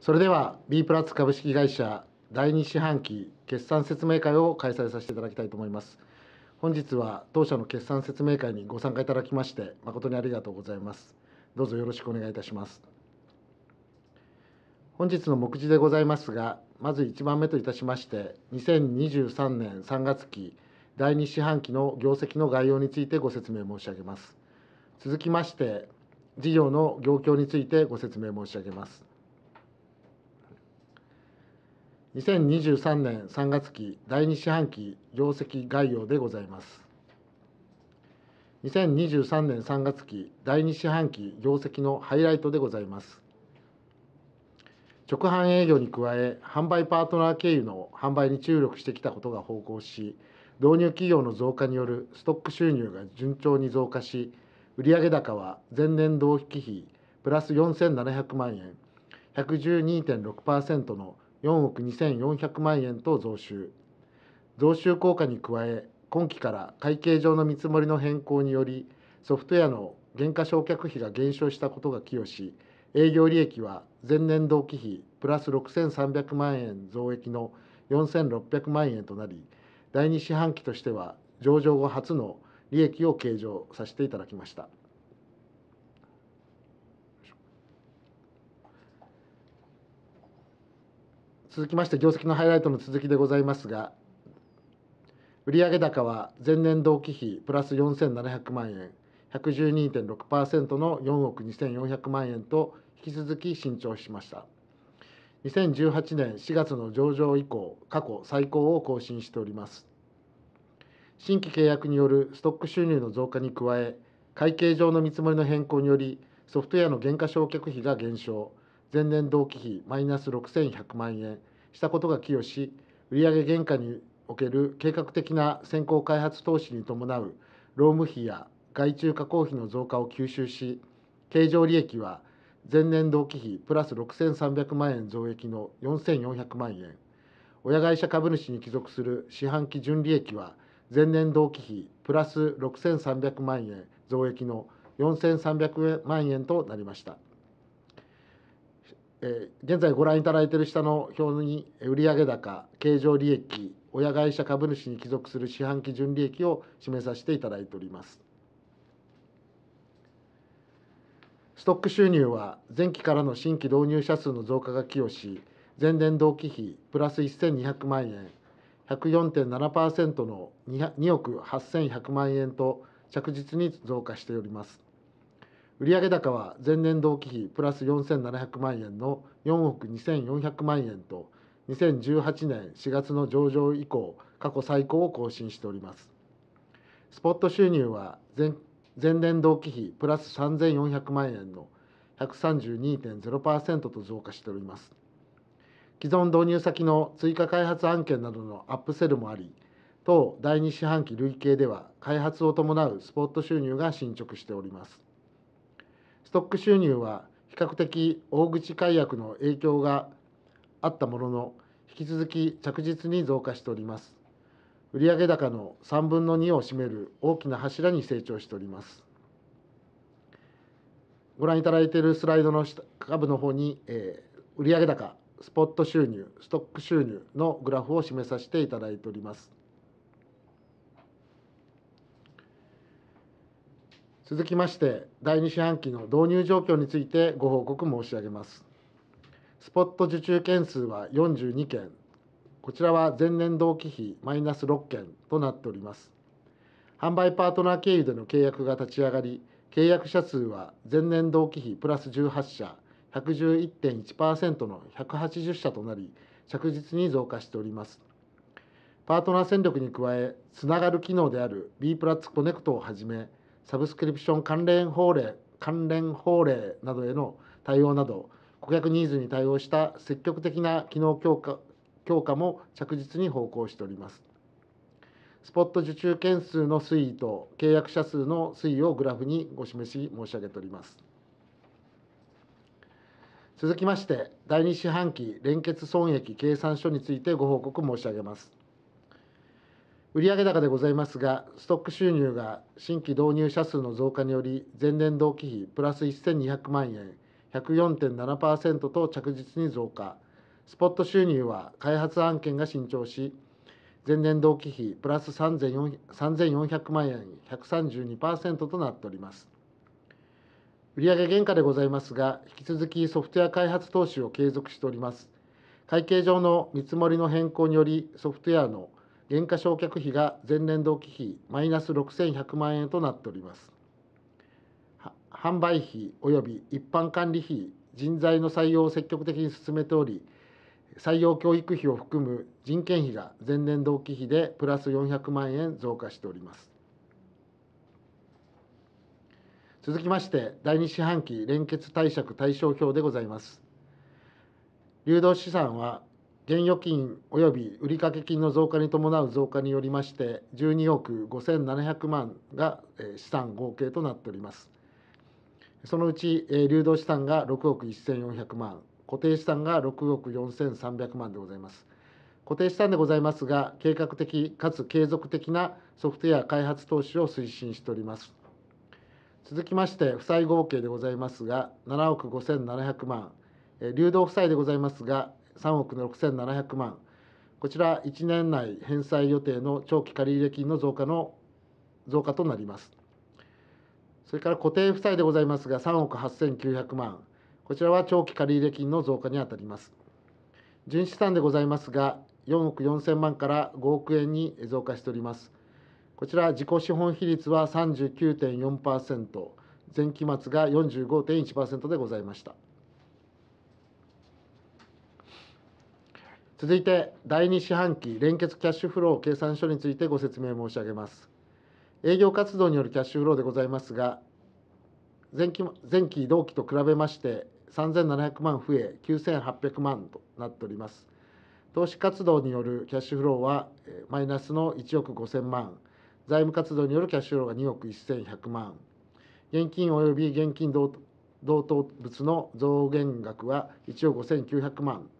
それでは B プラス株式会社第2四半期決算説明会を開催させていただきたいと思います。本日は当社の決算説明会にご参加いただきまして、誠にありがとうございます。どうぞよろしくお願いいたします。本日の目次でございますが、まず1番目といたしまして、2023年3月期第2四半期の業績の概要についてご説明申し上げます。続きまして、事業の業況についてご説明申し上げます。2023年3月期第2四半期業績概要でございます。2023年3月期第2四半期業績のハイライトでございます。直販営業に加え、販売パートナー経由の販売に注力してきたことが方向し、導入企業の増加によるストック収入が順調に増加し、売上高は前年同期比プラス4,700万円、112.6%の4億2400万円と増収増収効果に加え今期から会計上の見積もりの変更によりソフトウェアの減価償却費が減少したことが寄与し営業利益は前年同期比プラス6300万円増益の4600万円となり第2四半期としては上場後初の利益を計上させていただきました。続きまして業績のハイライトの続きでございますが売上高は前年同期比プラス4700万円112.6%の4億2400万円と引き続き伸長しました2018年4月の上場以降過去最高を更新しております新規契約によるストック収入の増加に加え会計上の見積もりの変更によりソフトウェアの減価償却費が減少前年同期比マイナス6100万円したことが寄与し売上原価における計画的な先行開発投資に伴う労務費や外注加工費の増加を吸収し経常利益は前年同期比プラス6300万円増益の4400万円親会社株主に帰属する四半期純利益は前年同期比プラス6300万円増益の4300万円となりました。えー、現在ご覧いただいている下の表に売上高、経常利益、親会社株主に帰属する四半期純利益を示させていただいております。ストック収入は前期からの新規導入者数の増加が寄与し、前年同期比プラス1200万円、104.7%の2億8100万円と着実に増加しております。売上高は前年同期比プラス4700万円の4億2400万円と2018年4月の上場以降過去最高を更新しておりますスポット収入は前前年同期比プラス3400万円の132.0%と増加しております既存導入先の追加開発案件などのアップセルもあり当第2四半期累計では開発を伴うスポット収入が進捗しておりますストック収入は比較的大口解約の影響があったものの引き続き着実に増加しております売上高の3分の2を占める大きな柱に成長しておりますご覧いただいているスライドの下下部の方に、えー、売上高スポット収入ストック収入のグラフを示させていただいております続きまして第2四半期の導入状況についてご報告申し上げますスポット受注件数は42件こちらは前年同期比マイナス6件となっております販売パートナー経由での契約が立ち上がり契約者数は前年同期比プラス18社111.1%の180社となり着実に増加しておりますパートナー戦力に加えつながる機能である B プラッツコネクトをはじめサブスクリプション関連法令関連法令などへの対応など顧客ニーズに対応した積極的な機能強化強化も着実に方向しておりますスポット受注件数の推移と契約者数の推移をグラフにご示し申し上げております続きまして第2四半期連結損益計算書についてご報告申し上げます売上高でございますが、ストック収入が新規導入者数の増加により、前年同期比プラス1200万円、104.7%と着実に増加。スポット収入は開発案件が伸長し、前年同期比プラス3400万円、132%となっております。売上原価でございますが、引き続きソフトウェア開発投資を継続しております。会計上の見積もりの変更により、ソフトウェアの減価償却費が前年同期比マイナス6100万円となっております販売費及び一般管理費人材の採用を積極的に進めており採用教育費を含む人件費が前年同期比でプラス400万円増加しております続きまして第2四半期連結貸借対照表でございます流動資産は現預金及び売掛金の増加に伴う増加によりまして12億5700万が資産合計となっておりますそのうち流動資産が6億1400万固定資産が6億4300万でございます固定資産でございますが計画的かつ継続的なソフトウェア開発投資を推進しております続きまして負債合計でございますが7億5700万流動負債でございますが3億6700万こちら1年内返済予定の長期借入金の増加の増加となりますそれから固定負債でございますが3億8900万こちらは長期借入金の増加にあたります純資産でございますが4億4000万から5億円に増加しておりますこちら自己資本比率は39.4%前期末が45.1%でございました続いて第2四半期連結キャッシュフロー計算書についてご説明申し上げます。営業活動によるキャッシュフローでございますが、前期前期同期と比べまして3700万増え9800万となっております投資活動によるキャッシュフローはマイナスの1億5000万財務活動によるキャッシュフローが2億1100万現金及び現金同等物の増減額は1億5900万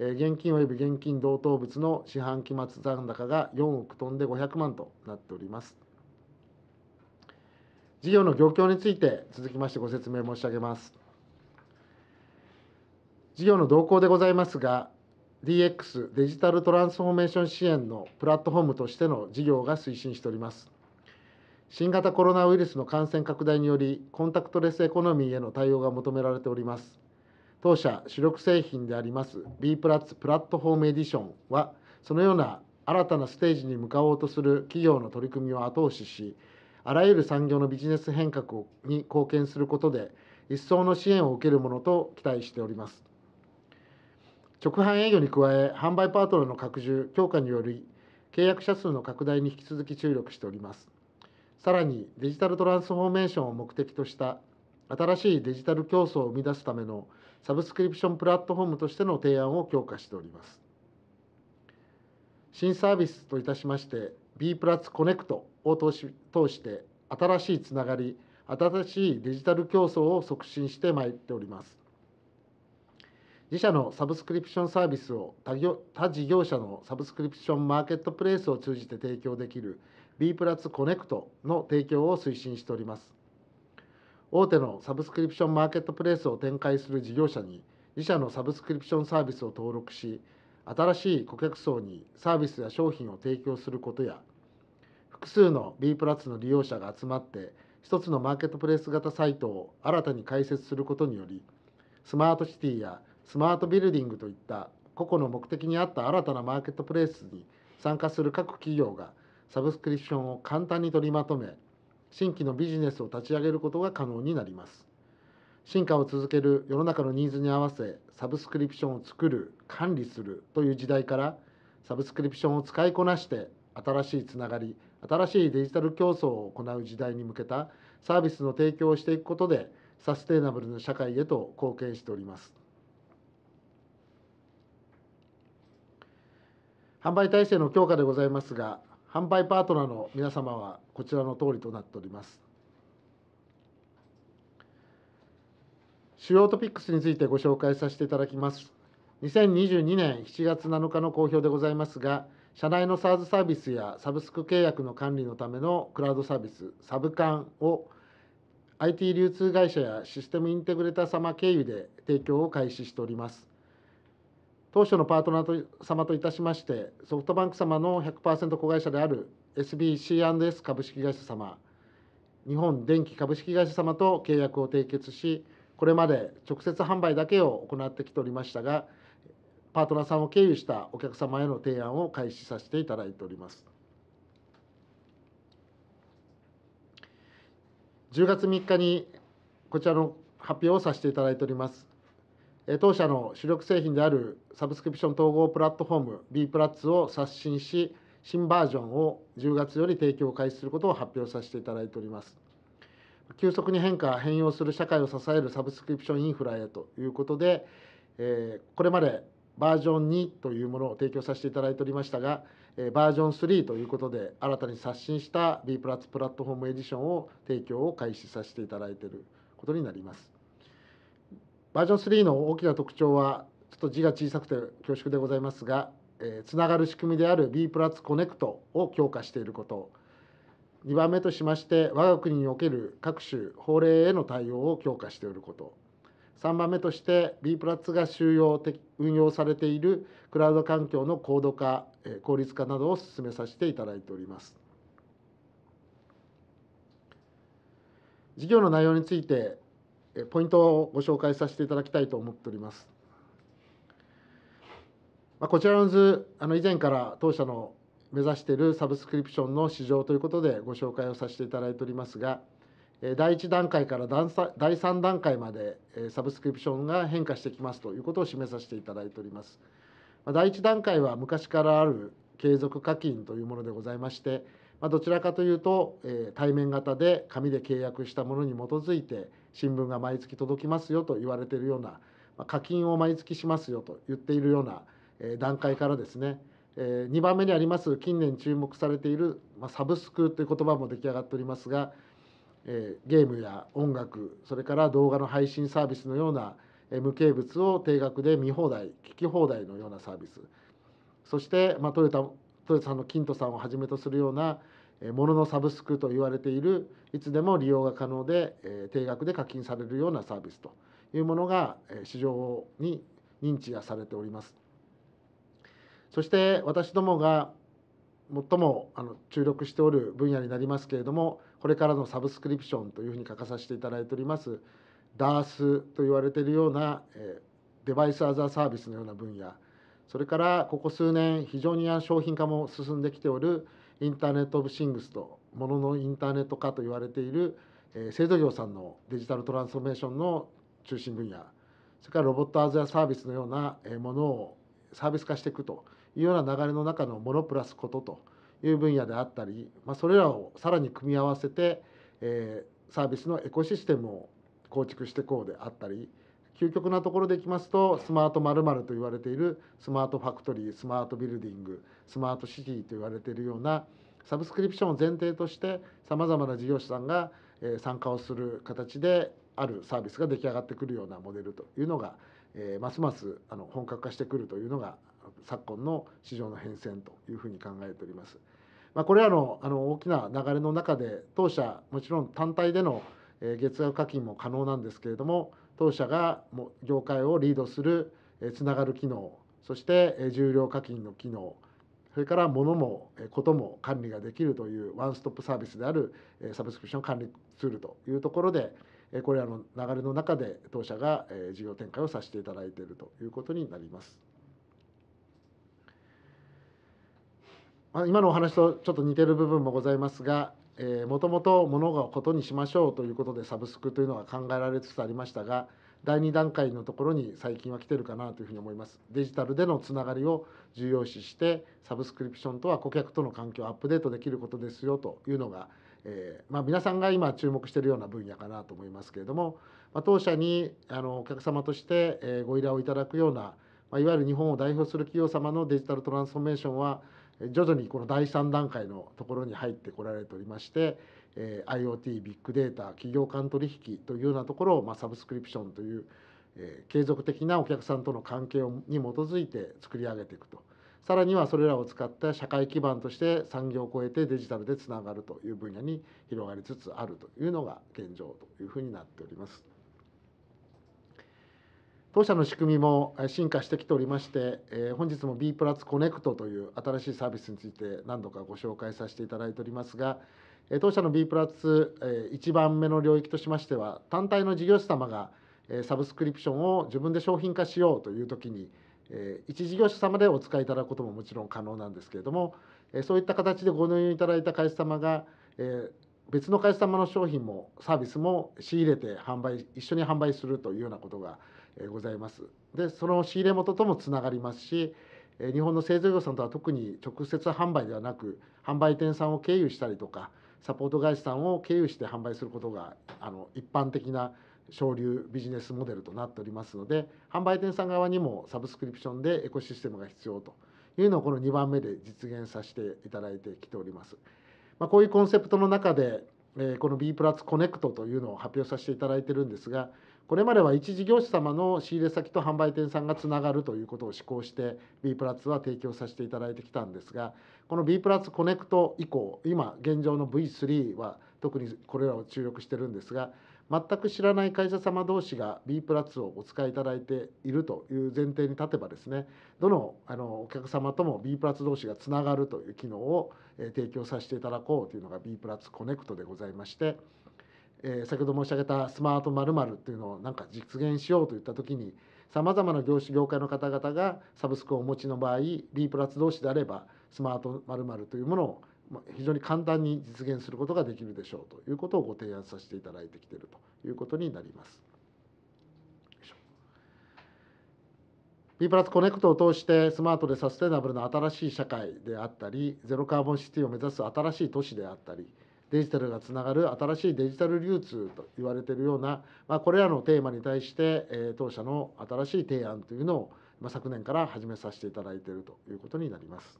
現金及び現金同等物の四半期末残高が4億トンで500万となっております。事業の業況について続きましてご説明申し上げます。事業の動向でございますが、DX デジタルトランスフォーメーション支援のプラットフォームとしての事業が推進しております。新型コロナウイルスの感染拡大により、コンタクトレスエコノミーへの対応が求められております。当社主力製品であります B プラッツプラットフォームエディションはそのような新たなステージに向かおうとする企業の取り組みを後押ししあらゆる産業のビジネス変革に貢献することで一層の支援を受けるものと期待しております直販営業に加え販売パートナーの拡充強化により契約者数の拡大に引き続き注力しておりますさらにデジタルトランスフォーメーションを目的とした新しいデジタル競争を生み出すためのサブスクリプションプラットフォームとしての提案を強化しております。新サービスといたしまして B プラスコネクトを通し通して新しいつながり新しいデジタル競争を促進してまいっております。自社のサブスクリプションサービスを他事業者のサブスクリプションマーケットプレイスを通じて提供できる B プラスコネクトの提供を推進しております。大手のサブスクリプションマーケットプレイスを展開する事業者に自社のサブスクリプションサービスを登録し新しい顧客層にサービスや商品を提供することや複数の B プラスの利用者が集まって1つのマーケットプレイス型サイトを新たに開設することによりスマートシティやスマートビルディングといった個々の目的に合った新たなマーケットプレイスに参加する各企業がサブスクリプションを簡単に取りまとめ新規のビジネスを立ち上げることが可能になります進化を続ける世の中のニーズに合わせサブスクリプションを作る管理するという時代からサブスクリプションを使いこなして新しいつながり新しいデジタル競争を行う時代に向けたサービスの提供をしていくことでサステイナブルな社会へと貢献しております販売体制の強化でございますが販売パートナーの皆様はこちらの通りとなっております主要トピックスについてご紹介させていただきます2022年7月7日の公表でございますが社内の SARS サービスやサブスク契約の管理のためのクラウドサービスサブカンを IT 流通会社やシステムインテグレーター様経由で提供を開始しております当初のパートナーと様といたしましてソフトバンク様の100%子会社である SBC&S 株式会社様日本電気株式会社様と契約を締結しこれまで直接販売だけを行ってきておりましたがパートナーさんを経由したお客様への提案を開始させていただいております10月3日にこちらの発表をさせていただいております当社の主力製品であるサブスクリプション統合プラットフォーム B プラッツを刷新し新バージョンを10月より提供を開始することを発表させていただいております急速に変化変容する社会を支えるサブスクリプションインフラへということで、えこれまでバージョン2というものを提供させていただいておりましたが、えバージョン3ということで新たに刷新した B プラッツプラットフォームエディションを提供を開始させていただいていることになりますバージョン3の大きな特徴はちょっと字が小さくて恐縮でございますが、えー、つながる仕組みである B プラスコネクトを強化していること2番目としまして我が国における各種法令への対応を強化していること3番目として B プラスが収容的運用されているクラウド環境の高度化効率化などを進めさせていただいております事業の内容についてポイントをご紹介させていただきたいと思っております。まあ、こちらの図、あの以前から当社の目指しているサブスクリプションの市場ということでご紹介をさせていただいておりますが、第1段階から第3段階までサブスクリプションが変化してきますということを示させていただいております。第1段階は昔からある継続課金というものでございまして、まどちらかというと対面型で紙で契約したものに基づいて新聞が毎月届きますよと言われているような課金を毎月しますよと言っているような段階からですね2番目にあります近年注目されているサブスクという言葉も出来上がっておりますがゲームや音楽それから動画の配信サービスのような無形物を定額で見放題聞き放題のようなサービスそして、まあ、トヨタトヨタさんのキントさんをはじめとするようなもののサブスクと言われているいつでも利用が可能で定額で課金されるようなサービスというものが市場に認知がされておりますそして私どもが最も注力しておる分野になりますけれどもこれからのサブスクリプションというふうに書かさせていただいております DARS と言われているようなデバイス・アザーサービスのような分野それからここ数年非常に商品化も進んできておるインターネット・オブ・シングスともののインターネット化と言われている、え製造業さんのデジタルトランスフォーメーションの中心分野それからロボット・アズア・サービスのようなものをサービス化していくというような流れの中のものプラスことという分野であったり、まあ、それらをさらに組み合わせて、えサービスのエコシステムを構築していこうであったり究極なところでいきますとスマートまると言われているスマートファクトリースマートビルディングスマートシティと言われているようなサブスクリプションを前提としてさまざまな事業者さんが参加をする形であるサービスが出来上がってくるようなモデルというのがますます本格化してくるというのが昨今の市場の変遷というふうに考えております。まあ、これらのあの大きな流れの中で当社もちろん単体での月額課金も可能なんですけれども当社が業界をリードするつながる機能そして重量課金の機能それから物もことも管理ができるというワンストップサービスであるサブスクリプション管理ツールというところでこれらの流れの中で当社が事業展開をさせていただいているということになります。今のお話とちょっと似てる部分もございますがえもともと物がことにしましょうということでサブスクというのは考えられつつありましたが第2段階のところに最近は来てるかなというふうに思いますデジタルでのつながりを重要視してサブスクリプションとは顧客との環境をアップデートできることですよというのが、えー、まあ、皆さんが今注目しているような分野かなと思いますけれども、まあ、当社にあのお客様として、えご依頼をいただくような、まあ、いわゆる日本を代表する企業様のデジタルトランスフォーメーションは徐々にこの第3段階のところに入ってこられておりまして、え IoT ビッグデータ企業間取引というようなところを、まサブスクリプションという、え継続的なお客さんとの関係に基づいて作り上げていくとさらにはそれらを使った社会基盤として産業を超えてデジタルでつながるという分野に広がりつつあるというのが現状というふうになっております。当社の仕組みも進化してきておりまして、えー、本日も B プラスコネクトという新しいサービスについて何度かご紹介させていただいておりますが、えー、当社の B プラス、え1番目の領域としましては単体の事業者様が、えサブスクリプションを自分で商品化しようというときに、え一事業者様でお使いいただくことももちろん可能なんですけれども、えそういった形でご入院いただいた会社様が、え別の会社様の商品もサービスも仕入れて販売一緒に販売するというようなことがございますでその仕入れ元ともつながりますし日本の製造業さんとは特に直接販売ではなく販売店さんを経由したりとかサポート会社さんを経由して販売することがあの一般的な省流ビジネスモデルとなっておりますので販売店さん側にもサブスクリプションでエコシステムが必要というのをこの2番目で実現させていただいてきております。まあ、こういうコンセプトの中でこの B プラスコネクトというのを発表させていただいてるんですがこれまでは一事業者様の仕入れ先と販売店さんがつながるということを施行して B プラスは提供させていただいてきたんですがこの B プラスコネクト以降今現状の V3 は特にこれらを注力してるんですが全く知らない会社様同士が B プラスをお使いいただいているという前提に立てばですねどのあのお客様とも B プラス同士がつながるという機能を提供させていただこうというのが B プラスコネクトでございまして。えー、先ほど申し上げたスマート〇〇っていうのをなんか実現しようといった時にさまざまな業種業界の方々がサブスクをお持ちの場合 B プラス同士であればスマートまるというものを非常に簡単に実現することができるでしょうということをご提案させていただいてきているということになります。B プラスコネクトを通してスマートでサステナブルな新しい社会であったりゼロカーボンシティを目指す新しい都市であったりデジタルがつながる新しいデジタル流通と言われているような、まあ、これらのテーマに対して、えー、当社の新しい提案というのを、まあ、昨年から始めさせていただいているということになります。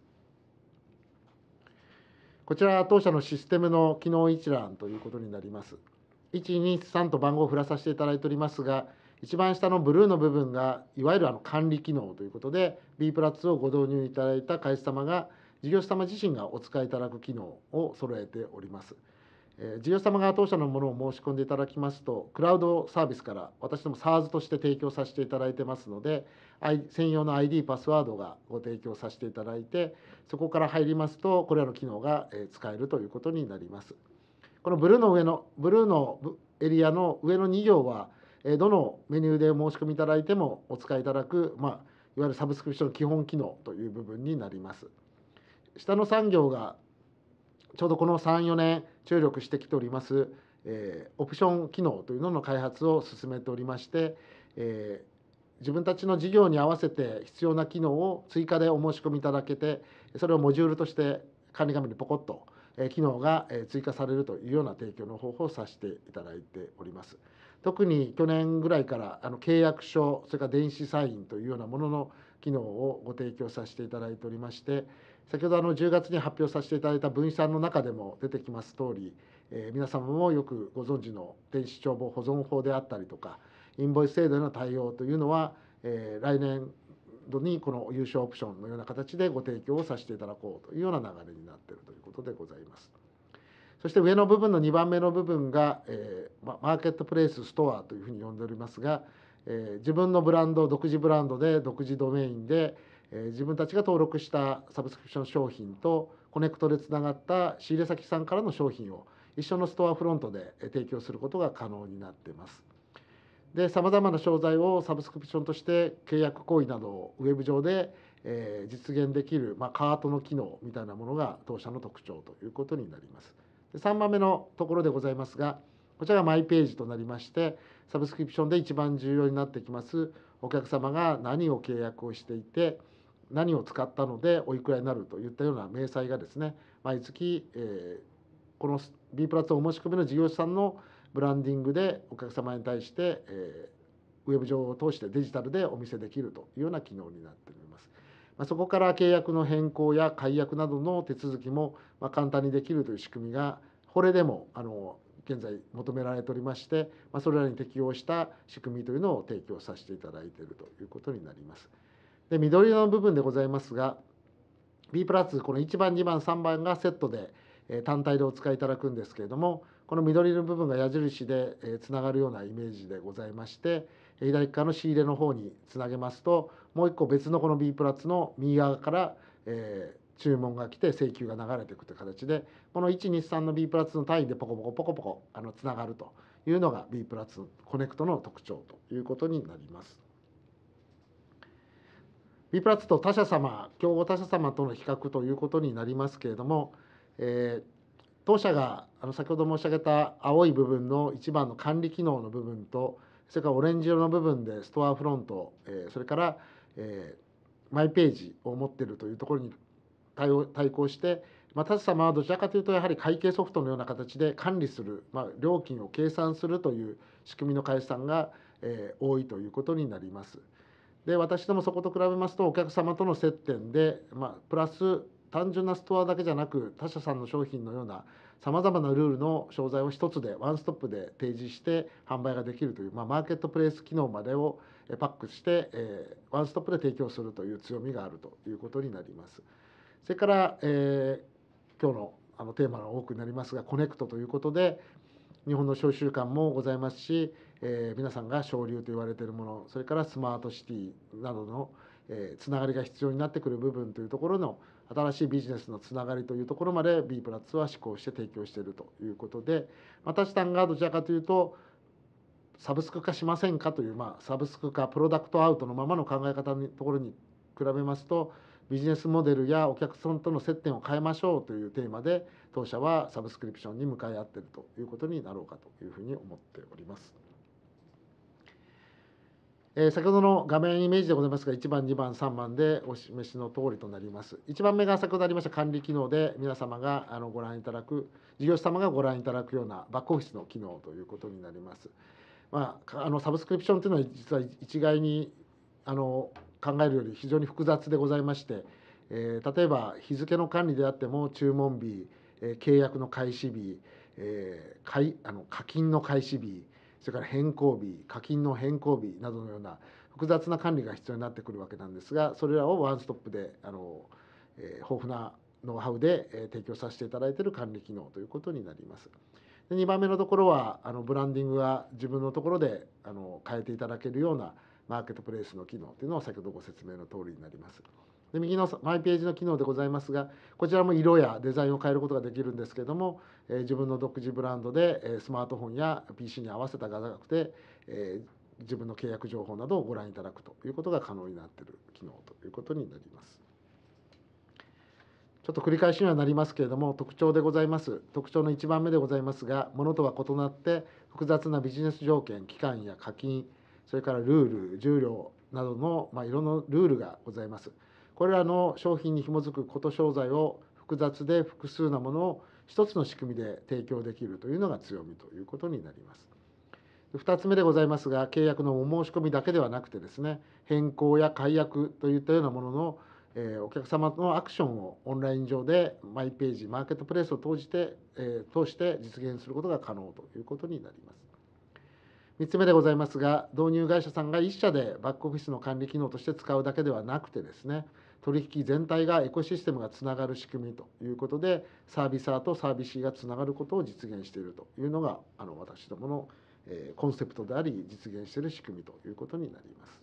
こちら当社のシステムの機能一覧ということになります。123と番号を振らさせていただいておりますが、一番下のブルーの部分がいわゆるあの管理機能ということで B プラスをご導入いただいた会社様が事業者様自身がお使いいただく機能を揃えております。事業者様が当社のものを申し込んでいただきますと、クラウドサービスから私ども s a r s として提供させていただいてますので、専用の ID、パスワードがご提供させていただいて、そこから入りますと、これらの機能が使えるということになります。このブルーの上のブルーのエリアの上の2行は、どのメニューでお申し込みいただいてもお使いいただく、まあ、いわゆるサブスクリプションの基本機能という部分になります。下の産業がちょうどこの34年注力してきております、えー、オプション機能というのの開発を進めておりまして、えー、自分たちの事業に合わせて必要な機能を追加でお申し込みいただけてそれをモジュールとして管理画面にポコッと機能が追加されるというような提供の方法をさせていただいております。特に去年ぐらいからあの契約書それから電子サインというようなものの機能をご提供させていただいておりまして先ほどあの10月に発表させていただいた分散の中でも出てきます通り、えー、皆様もよくご存知の電子帳簿保存法であったりとかインボイス制度への対応というのは、えー、来年度にこの優勝オプションのような形でご提供をさせていただこうというような流れになっているということでございます。そして上の部分の2番目の部分が、えー、マーケットプレイスストアというふうに呼んでおりますが、えー、自分のブランド独自ブランドで独自ドメインで、自分たちが登録したサブスクリプション商品とコネクトでつながった仕入れ先さんからの商品を一緒のストアフロントで提供することが可能になっています。でさまざまな商材をサブスクリプションとして契約行為などをウェブ上で、え実現できる、まあ、カートの機能みたいなものが当社の特徴ということになります。で3番目のところでございますがこちらがマイページとなりましてサブスクリプションで一番重要になってきますお客様が何を契約をしていて何を使ったのでおいくらになるといったような明細がですね毎月、えー、この B プラスお申し込みの事業者さんのブランディングでお客様に対して、えー、ウェブ上を通してデジタルでお見せできるというような機能になっております。まあ、そこから契約の変更や解約などの手続きも、まあ、簡単にできるという仕組みがこれでもあの現在求められておりまして、まあ、それらに適応した仕組みというのを提供させていただいているということになります。で緑色の部分でございますが B プラスこの1番2番3番がセットで単体でお使いいただくんですけれどもこの緑色の部分が矢印でつながるようなイメージでございまして左側の仕入れの方につなげますともう一個別のこの B プラスの右側から注文が来て請求が流れていくという形でこの123の B プラスの単位でポコポコポコポコあのつながるというのが B プラスコネクトの特徴ということになります。B プラスと他社様競合他社様との比較ということになりますけれども、えー、当社があの先ほど申し上げた青い部分の一番の管理機能の部分とそれからオレンジ色の部分でストアフロント、えー、それから、えー、マイページを持っているというところに対応対抗して、まあ、他社様はどちらかというとやはり会計ソフトのような形で管理する、まあ、料金を計算するという仕組みの会社さんが、えー、多いということになります。で私どもそこと比べますとお客様との接点で、まあ、プラス単純なストアだけじゃなく他社さんの商品のようなさまざまなルールの商材を一つでワンストップで提示して販売ができるという、まあ、マーケットプレイス機能までをパックして、えー、ワンストップで提供するという強みがあるということになります。それから、えー、今日のあのテーマの多くになりますがコネクトということで日本の商習慣もございますしえー、皆さんが省流と言われているものそれからスマートシティなどの、えー、つながりが必要になってくる部分というところの新しいビジネスのつながりというところまで B プラツは施行して提供しているということで私たンがどちらかというとサブスク化しませんかという、まあ、サブスク化プロダクトアウトのままの考え方のところに比べますとビジネスモデルやお客さんとの接点を変えましょうというテーマで当社はサブスクリプションに向かい合っているということになろうかというふうに思っております。え先ほどの画面イメージでございますが1番2番3番でお示しの通りとなります1番目が先ほどありました管理機能で皆様があのご覧いただく事業者様がご覧いただくようなバックオフィスの機能ということになります、まあ、あのサブスクリプションというのは実は一概にあの考えるより非常に複雑でございまして、えー、例えば日付の管理であっても注文日、えー、契約の開始日、えー、あの課金の開始日それから変更日課金の変更日などのような複雑な管理が必要になってくるわけなんですがそれらをワンストップであの、えー、豊富なノウハウで、え提供させていただいている管理機能ということになります。で2番目のところはあのブランディングが自分のところであの変えていただけるようなマーケットプレイスの機能というのを先ほどご説明の通りになります。で右のマイページの機能でございますがこちらも色やデザインを変えることができるんですけれども、えー、自分の独自ブランドで、えー、スマートフォンや PC に合わせた画角で、えー、自分の契約情報などをご覧いただくということが可能になっている機能ということになります。ちょっと繰り返しにはなりますけれども特徴でございます特徴の1番目でございますがものとは異なって複雑なビジネス条件期間や課金それからルール重量などの、まあ、いろんなルールがございます。これらの商品に紐づくこと商材を複雑で複数なものを一つの仕組みで提供できるというのが強みということになります。2つ目でございますが契約のお申し込みだけではなくてですね変更や解約といったようなものの、えー、お客様のアクションをオンライン上でマイページマーケットプレイスを通じて、えー、通して実現することが可能ということになります3つ目でございますが導入会社さんが1社でバックオフィスの管理機能として使うだけではなくてですね取引全体がエコシステムがつながる仕組みということでサービサーとサービシーがつながることを実現しているというのがあの私どもの、えコンセプトであり実現している仕組みということになります。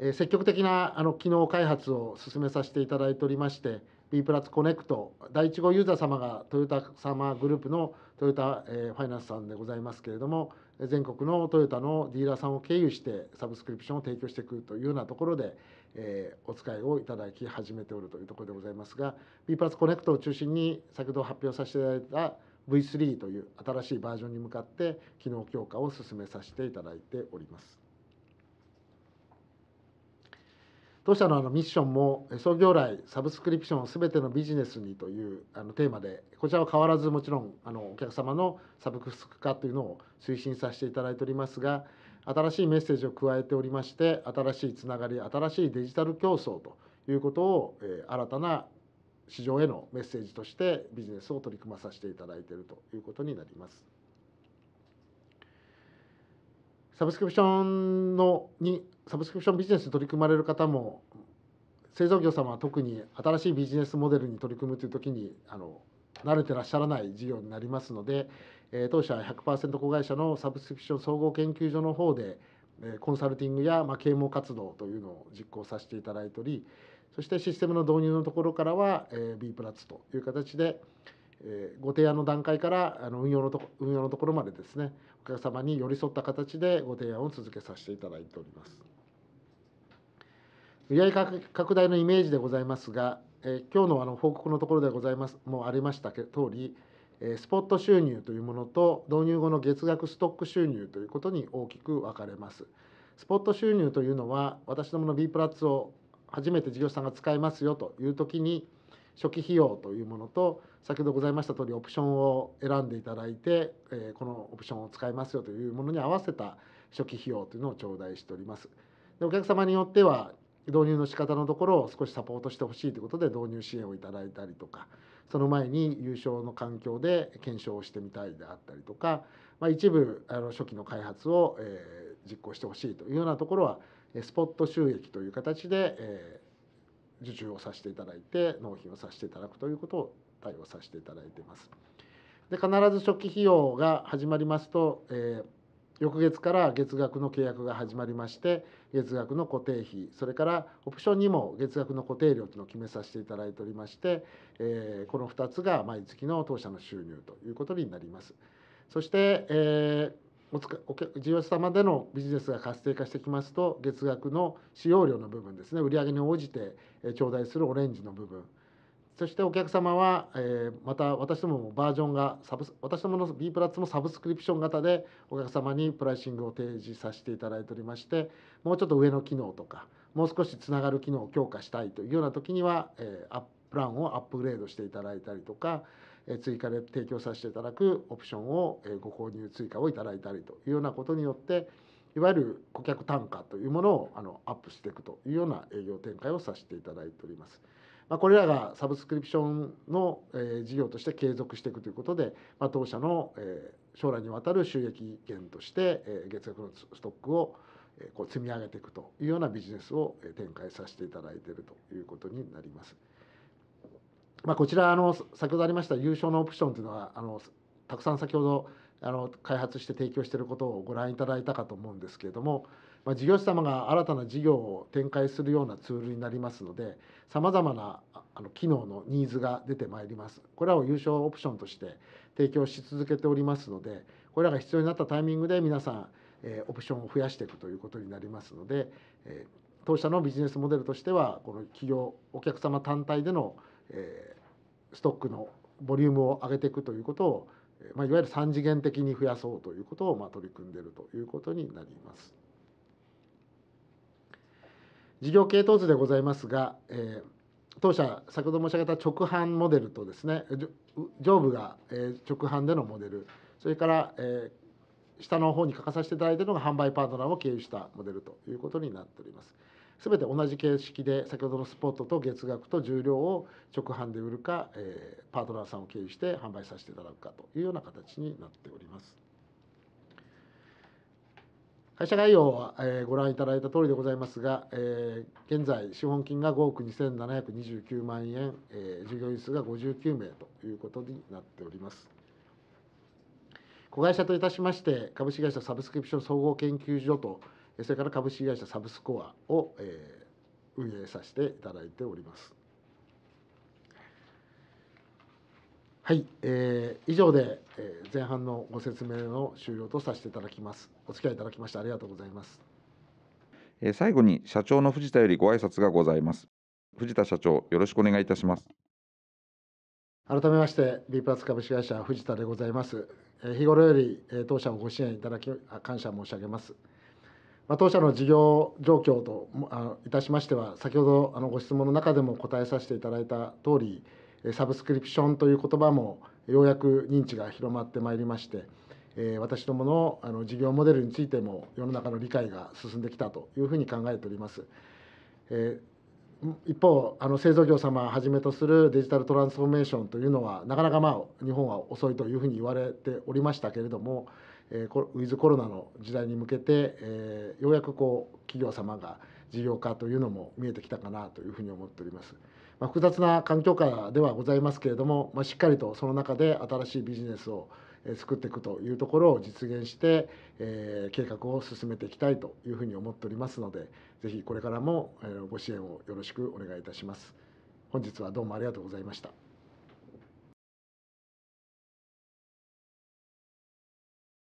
え積極的なあの機能開発を進めさせていただいておりまして B プラスコネクト第1号ユーザー様がトヨタ様グループのトヨタ、えファイナンスさんでございますけれども全国のトヨタのディーラーさんを経由してサブスクリプションを提供していくというようなところで、えー、お使いをいただき始めておるというところでございますが B パスコネクトを中心に先ほど発表させていただいた V3 という新しいバージョンに向かって機能強化を進めさせていただいております。当社のあのミッションも創業来サブスクリプションを全てのビジネスにというあのテーマでこちらは変わらずもちろんあのお客様のサブスク化というのを推進させていただいておりますが新しいメッセージを加えておりまして新しいつながり新しいデジタル競争ということを、え新たな市場へのメッセージとしてビジネスを取り組まさせていただいているということになります。サブスクリプションのにサブスクリプションビジネスに取り組まれる方も製造業様は特に新しいビジネスモデルに取り組むという時にあの慣れてらっしゃらない事業になりますので、えー、当社100%子会社のサブスクリプション総合研究所の方で、えー、コンサルティングや、まあ、啓蒙活動というのを実行させていただいておりそしてシステムの導入のところからは、えー、B プラスという形で、えご提案の段階からあの運用のと運用のところまでですねお客様に寄り添った形でご提案を続けさせていただいております。売上拡大のイメージでございますが、えー、今日のあの報告のところでございますもありました通り、えスポット収入というものと導入後の月額ストック収入ということに大きく分かれます。スポット収入というのは私どもの B プラッツを初めて事業者さんが使いますよという時に初期費用というものと先ほどございました通りオプションを選んでいただいて、えこのオプションを使いますよというものに合わせた初期費用というのを頂戴しております。でお客様によっては導入の仕方のところを少しサポートしてほしいということで導入支援をいただいたりとかその前に優勝の環境で検証をしてみたいであったりとか、まあ、一部あの初期の開発を、え実行してほしいというようなところはスポット収益という形で、え受注をさせていただいて納品をさせていただくということを対応させていただいてます。で必ず初期費用が始まりますと、えー、翌月から月額の契約が始まりまして月額の固定費それからオプションにも月額の固定料というのを決めさせていただいておりまして、えー、この2つが毎月の当社の収入ということになります。そして、えーおつお事業者様でのビジネスが活性化してきますと月額の使用料の部分ですね売上に応じて頂戴するオレンジの部分そしてお客様は、えー、また私どももバージョンがサブ私どもの B プラツもサブスクリプション型でお客様にプライシングを提示させていただいておりましてもうちょっと上の機能とかもう少しつながる機能を強化したいというような時には、えー、プランをアップグレードしていただいたりとか、えー、追加で提供させていただくオプションを、えー、ご購入追加をいただいたりというようなことによっていわゆる顧客単価というものをあのアップしていくというような営業展開をさせていただいております。まあ、これらがサブスクリプションの、えー、事業として継続していくということで、まあ、当社の、えー、将来にわたる収益源として、えー、月額のストックを、えー、こう積み上げていくというようなビジネスを展開させていただいているということになります。まあ、こちらあの先ほどありました優勝のオプションというのはあのたくさん先ほどあの開発して提供していることをご覧いただいたかと思うんですけれども、まあ、事業者様が新たな事業を展開するようなツールになりますのでさまざまなあの機能のニーズが出てまいりますこれらを優勝オプションとして提供し続けておりますのでこれらが必要になったタイミングで皆さん、えー、オプションを増やしていくということになりますので、えー、当社のビジネスモデルとしてはこの企業お客様単体での、えー、ストックのボリュームを上げていくということをまあ、いわゆる3次元的に増やそうということをまあ取り組んでいるということになります。事業系統図でございますが、えー、当社先ほど申し上げた直販モデルとですね上部が直販でのモデルそれから、えー、下の方に書かさせていただいているのが販売パートナーを経由したモデルということになっております。全て同じ形式で先ほどのスポットと月額と重量を直販で売るか、えパートナーさんを経由して販売させていただくかというような形になっております。会社概要は、えご覧いただいた通りでございますが、え現在資本金が5億2729万円、え従業員数が59名ということになっております。子会社といたしまして株式会社サブスクリプション総合研究所とそれから株式会社サブスコアを、え運営させていただいております。はい、えー、以上で、え前半のご説明の終了とさせていただきます。お付き合いいただきましてありがとうございます。え最後に社長の藤田よりご挨拶がございます。藤田社長、よろしくお願いいたします。改めまして、B プラス株式会社藤田でございます。日頃より当社をご支援いただき、感謝申し上げます。まあ、当社の事業状況といたしましては先ほどあのご質問の中でも答えさせていただいた通りサブスクリプションという言葉もようやく認知が広まってまいりまして私どものあの事業モデルについても世の中の理解が進んできたというふうに考えております。一方あの製造業様をはじめとするデジタルトランスフォーメーションというのはなかなかまあ日本は遅いというふうに言われておりましたけれども、えー、ウィズコロナの時代に向けて、えー、ようやくこう企業様が事業化というのも見えてきたかなというふうに思っております。まあ、複雑な環境下ではございますけれども、まあ、しっかりとその中で新しいビジネスを作っていくというところを実現して、えー、計画を進めていきたいというふうに思っておりますのでぜひこれからもご支援をよろしくお願いいたします。本日はどうもありがとうございました。